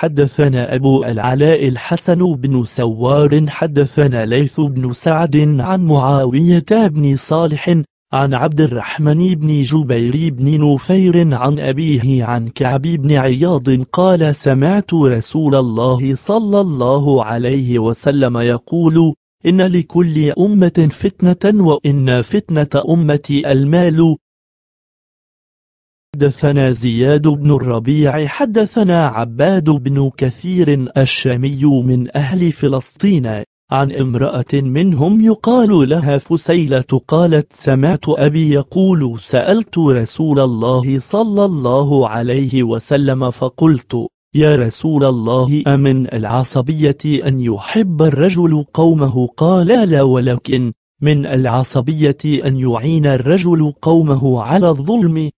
حدثنا أبو العلاء الحسن بن سوار حدثنا ليث بن سعد عن معاوية بن صالح عن عبد الرحمن بن جبير بن نفير عن أبيه عن كعب بن عياض قال سمعت رسول الله صلى الله عليه وسلم يقول إن لكل أمة فتنة وإن فتنة أمتي المال حدثنا زياد بن الربيع حدثنا عباد بن كثير الشامي من أهل فلسطين عن امرأة منهم يقال لها فسيلة قالت سمعت أبي يقول سألت رسول الله صلى الله عليه وسلم فقلت يا رسول الله أمن العصبية أن يحب الرجل قومه قال لا ولكن من العصبية أن يعين الرجل قومه على الظلم